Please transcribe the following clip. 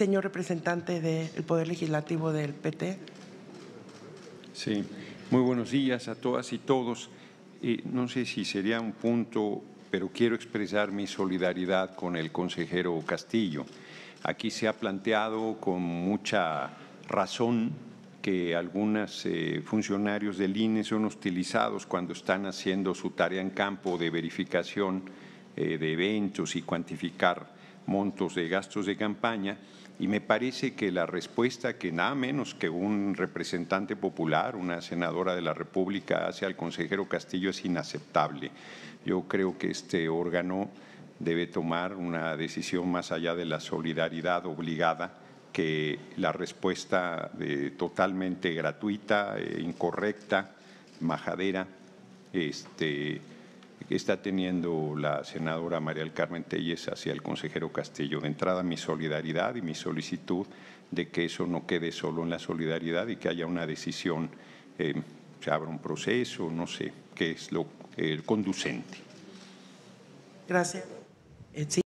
señor representante del Poder Legislativo del PT. Sí, muy buenos días a todas y todos. Eh, no sé si sería un punto, pero quiero expresar mi solidaridad con el consejero Castillo. Aquí se ha planteado con mucha razón que algunos eh, funcionarios del INE son hostilizados cuando están haciendo su tarea en campo de verificación eh, de eventos y cuantificar montos de gastos de campaña y me parece que la respuesta que nada menos que un representante popular, una senadora de la República hace al consejero Castillo es inaceptable. Yo creo que este órgano debe tomar una decisión más allá de la solidaridad obligada que la respuesta totalmente gratuita, e incorrecta, majadera, este, que está teniendo la senadora María del Carmen Telles hacia el consejero Castillo. De entrada, mi solidaridad y mi solicitud de que eso no quede solo en la solidaridad y que haya una decisión, eh, se abra un proceso, no sé, qué es lo conducente. Gracias. Eh,